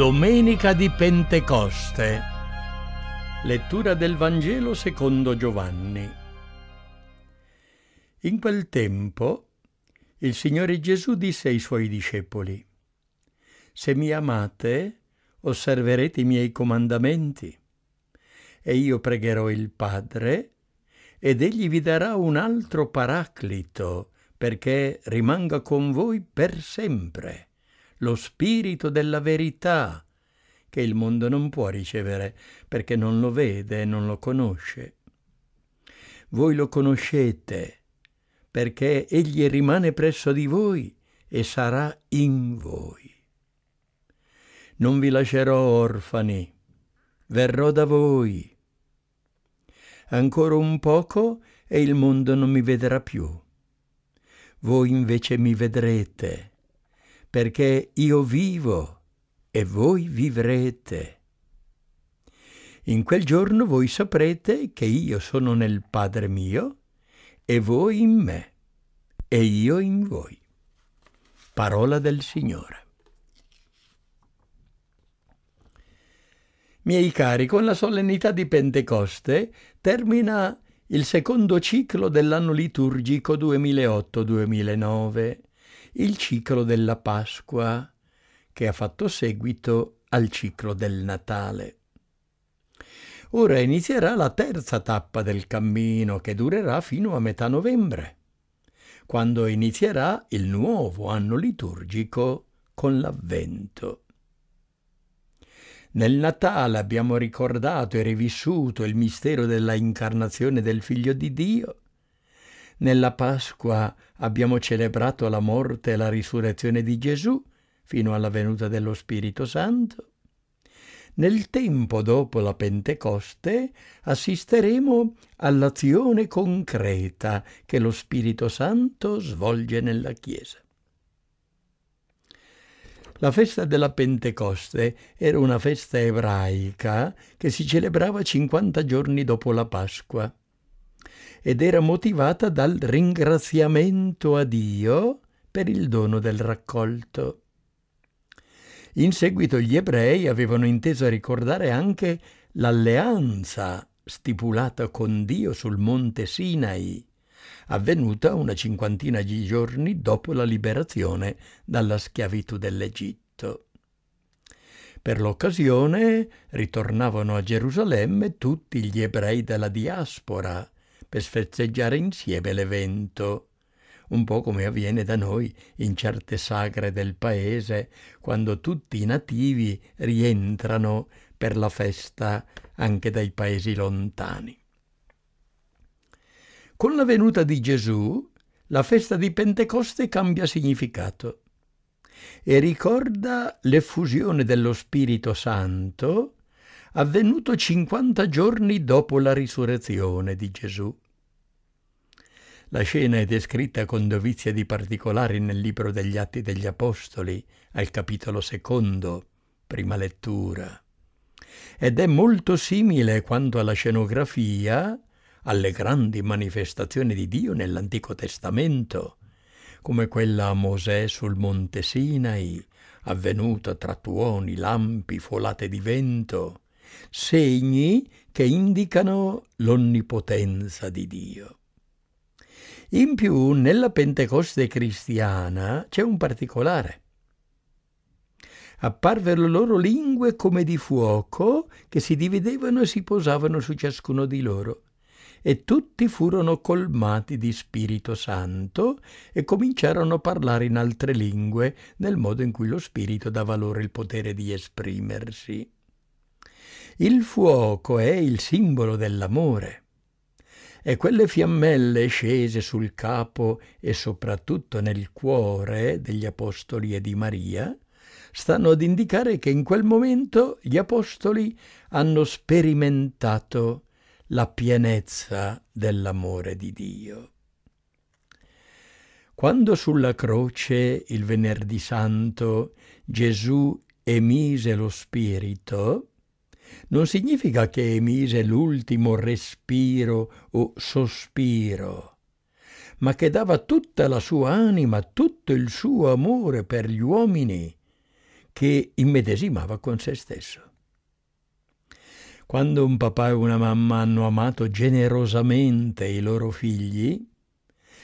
Domenica di Pentecoste. Lettura del Vangelo secondo Giovanni. In quel tempo il Signore Gesù disse ai suoi discepoli, Se mi amate, osserverete i miei comandamenti, e io pregherò il Padre, ed egli vi darà un altro paraclito, perché rimanga con voi per sempre lo spirito della verità, che il mondo non può ricevere perché non lo vede e non lo conosce. Voi lo conoscete perché egli rimane presso di voi e sarà in voi. Non vi lascerò orfani, verrò da voi. Ancora un poco e il mondo non mi vedrà più. Voi invece mi vedrete perché io vivo e voi vivrete. In quel giorno voi saprete che io sono nel Padre mio e voi in me e io in voi. Parola del Signore. Miei cari, con la solennità di Pentecoste termina il secondo ciclo dell'anno liturgico 2008-2009 il ciclo della Pasqua che ha fatto seguito al ciclo del Natale. Ora inizierà la terza tappa del cammino che durerà fino a metà novembre, quando inizierà il nuovo anno liturgico con l'Avvento. Nel Natale abbiamo ricordato e rivissuto il mistero della incarnazione del Figlio di Dio nella Pasqua abbiamo celebrato la morte e la risurrezione di Gesù fino alla venuta dello Spirito Santo. Nel tempo dopo la Pentecoste assisteremo all'azione concreta che lo Spirito Santo svolge nella Chiesa. La festa della Pentecoste era una festa ebraica che si celebrava 50 giorni dopo la Pasqua ed era motivata dal ringraziamento a Dio per il dono del raccolto. In seguito gli ebrei avevano inteso ricordare anche l'alleanza stipulata con Dio sul monte Sinai, avvenuta una cinquantina di giorni dopo la liberazione dalla schiavitù dell'Egitto. Per l'occasione ritornavano a Gerusalemme tutti gli ebrei della diaspora, per sferzeggiare insieme l'evento, un po' come avviene da noi in certe sagre del paese, quando tutti i nativi rientrano per la festa anche dai paesi lontani. Con la venuta di Gesù, la festa di Pentecoste cambia significato e ricorda l'effusione dello Spirito Santo avvenuto 50 giorni dopo la risurrezione di Gesù. La scena è descritta con dovizia di particolari nel libro degli Atti degli Apostoli, al capitolo secondo, prima lettura, ed è molto simile quanto alla scenografia alle grandi manifestazioni di Dio nell'Antico Testamento, come quella a Mosè sul monte Sinai, avvenuta tra tuoni, lampi, folate di vento, segni che indicano l'onnipotenza di Dio. In più, nella Pentecoste cristiana c'è un particolare. Apparvero loro lingue come di fuoco che si dividevano e si posavano su ciascuno di loro. E tutti furono colmati di Spirito Santo e cominciarono a parlare in altre lingue nel modo in cui lo Spirito dava loro il potere di esprimersi. Il fuoco è il simbolo dell'amore. E quelle fiammelle scese sul capo e soprattutto nel cuore degli apostoli e di Maria stanno ad indicare che in quel momento gli apostoli hanno sperimentato la pienezza dell'amore di Dio. Quando sulla croce il venerdì santo Gesù emise lo Spirito, non significa che emise l'ultimo respiro o sospiro, ma che dava tutta la sua anima, tutto il suo amore per gli uomini, che immedesimava con se stesso. Quando un papà e una mamma hanno amato generosamente i loro figli,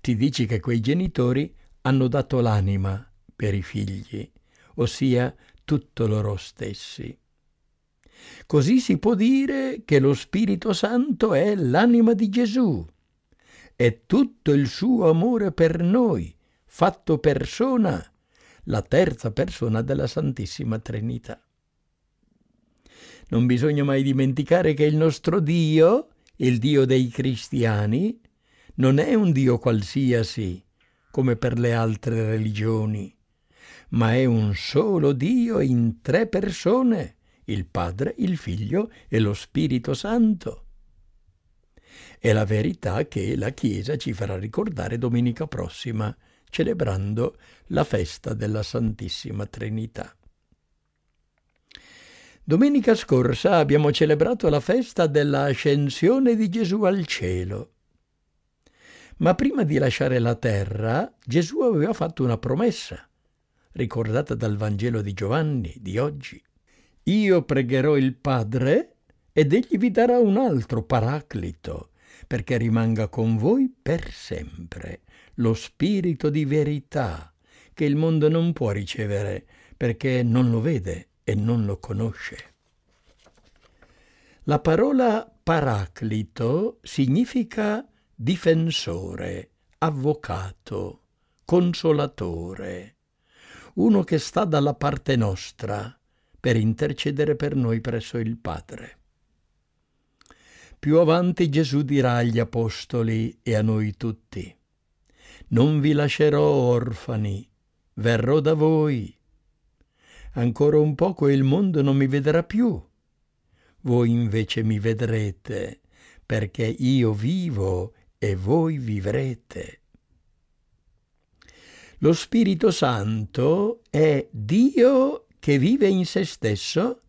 ti dici che quei genitori hanno dato l'anima per i figli, ossia tutto loro stessi. Così si può dire che lo Spirito Santo è l'anima di Gesù, è tutto il suo amore per noi, fatto persona, la terza persona della Santissima Trinità. Non bisogna mai dimenticare che il nostro Dio, il Dio dei cristiani, non è un Dio qualsiasi, come per le altre religioni, ma è un solo Dio in tre persone il Padre, il Figlio e lo Spirito Santo. È la verità che la Chiesa ci farà ricordare domenica prossima, celebrando la festa della Santissima Trinità. Domenica scorsa abbiamo celebrato la festa dell'ascensione di Gesù al cielo. Ma prima di lasciare la terra, Gesù aveva fatto una promessa, ricordata dal Vangelo di Giovanni di oggi. Io pregherò il Padre ed egli vi darà un altro paraclito, perché rimanga con voi per sempre, lo Spirito di verità, che il mondo non può ricevere, perché non lo vede e non lo conosce. La parola paraclito significa difensore, avvocato, consolatore, uno che sta dalla parte nostra, per intercedere per noi presso il Padre. Più avanti Gesù dirà agli Apostoli e a noi tutti, Non vi lascerò orfani, verrò da voi. Ancora un poco il mondo non mi vedrà più. Voi invece mi vedrete, perché io vivo e voi vivrete. Lo Spirito Santo è Dio che vive in se stesso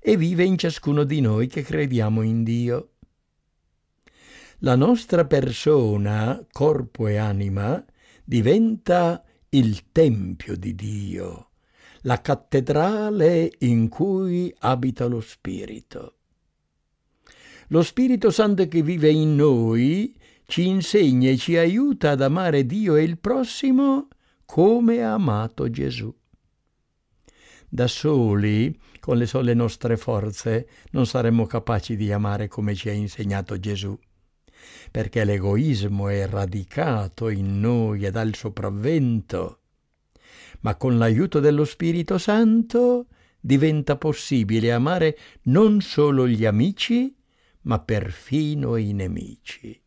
e vive in ciascuno di noi che crediamo in Dio. La nostra persona, corpo e anima, diventa il Tempio di Dio, la cattedrale in cui abita lo Spirito. Lo Spirito Santo che vive in noi ci insegna e ci aiuta ad amare Dio e il prossimo come ha amato Gesù. Da soli, con le sole nostre forze, non saremmo capaci di amare come ci ha insegnato Gesù, perché l'egoismo è radicato in noi e dà il sopravvento. Ma con l'aiuto dello Spirito Santo diventa possibile amare non solo gli amici, ma perfino i nemici.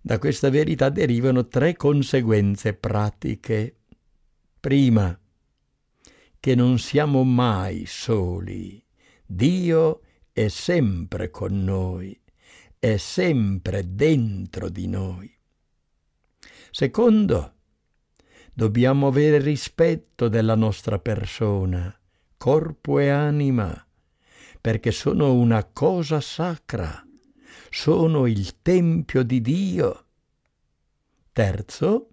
Da questa verità derivano tre conseguenze pratiche. Prima, che non siamo mai soli. Dio è sempre con noi, è sempre dentro di noi. Secondo, dobbiamo avere rispetto della nostra persona, corpo e anima, perché sono una cosa sacra, sono il Tempio di Dio. Terzo,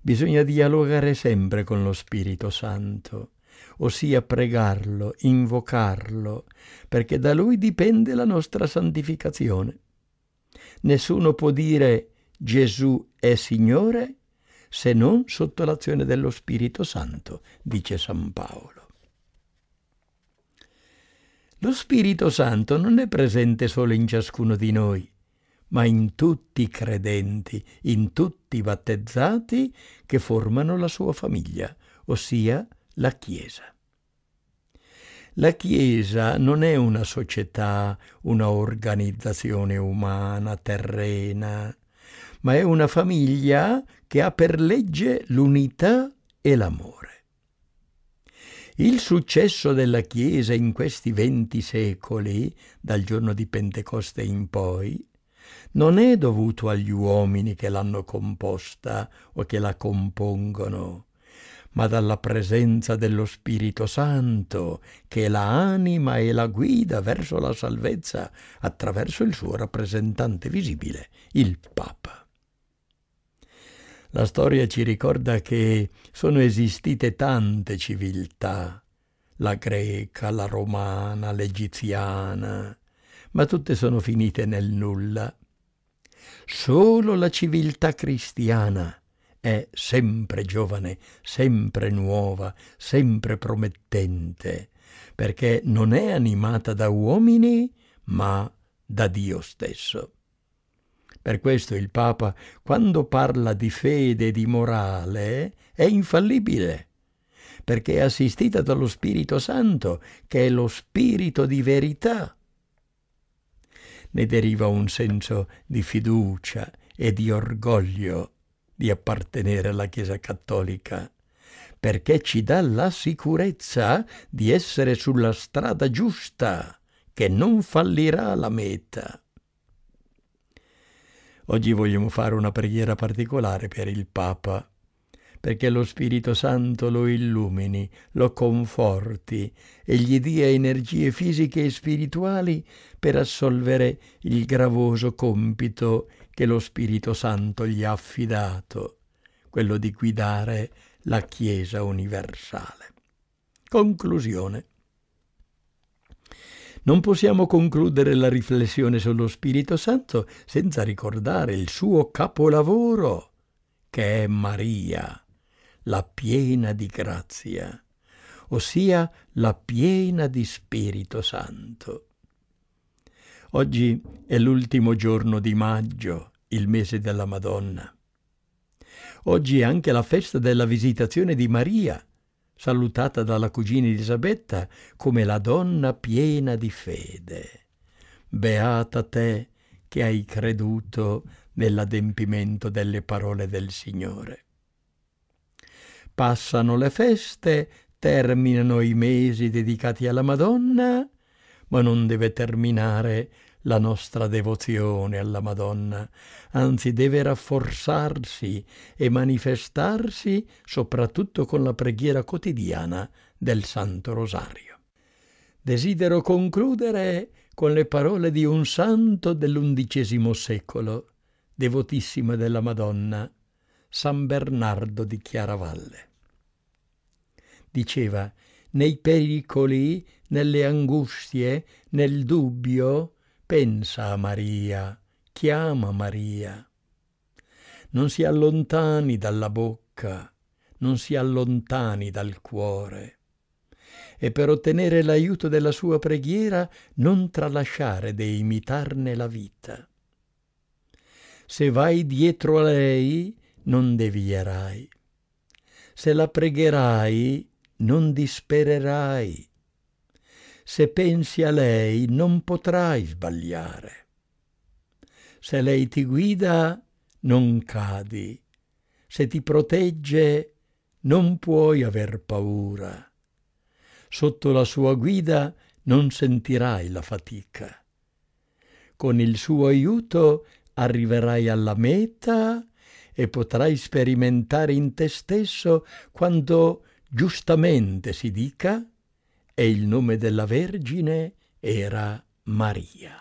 Bisogna dialogare sempre con lo Spirito Santo, ossia pregarlo, invocarlo, perché da lui dipende la nostra santificazione. Nessuno può dire Gesù è Signore se non sotto l'azione dello Spirito Santo, dice San Paolo. Lo Spirito Santo non è presente solo in ciascuno di noi, ma in tutti i credenti, in tutti i battezzati che formano la sua famiglia, ossia la Chiesa. La Chiesa non è una società, una organizzazione umana, terrena, ma è una famiglia che ha per legge l'unità e l'amore. Il successo della Chiesa in questi venti secoli, dal giorno di Pentecoste in poi, non è dovuto agli uomini che l'hanno composta o che la compongono, ma dalla presenza dello Spirito Santo che la anima e la guida verso la salvezza attraverso il suo rappresentante visibile, il Papa. La storia ci ricorda che sono esistite tante civiltà, la greca, la romana, l'egiziana, ma tutte sono finite nel nulla Solo la civiltà cristiana è sempre giovane, sempre nuova, sempre promettente, perché non è animata da uomini, ma da Dio stesso. Per questo il Papa, quando parla di fede e di morale, è infallibile, perché è assistita dallo Spirito Santo, che è lo Spirito di verità ne deriva un senso di fiducia e di orgoglio di appartenere alla Chiesa Cattolica, perché ci dà la sicurezza di essere sulla strada giusta, che non fallirà la meta. Oggi vogliamo fare una preghiera particolare per il Papa perché lo Spirito Santo lo illumini, lo conforti e gli dia energie fisiche e spirituali per assolvere il gravoso compito che lo Spirito Santo gli ha affidato, quello di guidare la Chiesa universale. Conclusione. Non possiamo concludere la riflessione sullo Spirito Santo senza ricordare il suo capolavoro, che è Maria la piena di grazia, ossia la piena di Spirito Santo. Oggi è l'ultimo giorno di maggio, il mese della Madonna. Oggi è anche la festa della visitazione di Maria, salutata dalla cugina Elisabetta come la donna piena di fede. Beata te che hai creduto nell'adempimento delle parole del Signore passano le feste, terminano i mesi dedicati alla Madonna, ma non deve terminare la nostra devozione alla Madonna, anzi deve rafforzarsi e manifestarsi soprattutto con la preghiera quotidiana del Santo Rosario. Desidero concludere con le parole di un santo dell'undicesimo secolo, devotissima della Madonna, San Bernardo di Chiaravalle diceva, nei pericoli, nelle angustie, nel dubbio, pensa a Maria, chiama Maria. Non si allontani dalla bocca, non si allontani dal cuore. E per ottenere l'aiuto della sua preghiera non tralasciare de imitarne la vita. Se vai dietro a lei, non devierai. Se la pregherai, non dispererai. Se pensi a lei non potrai sbagliare. Se lei ti guida non cadi, se ti protegge non puoi aver paura. Sotto la sua guida non sentirai la fatica. Con il suo aiuto arriverai alla meta e potrai sperimentare in te stesso quando giustamente si dica, e il nome della Vergine era Maria.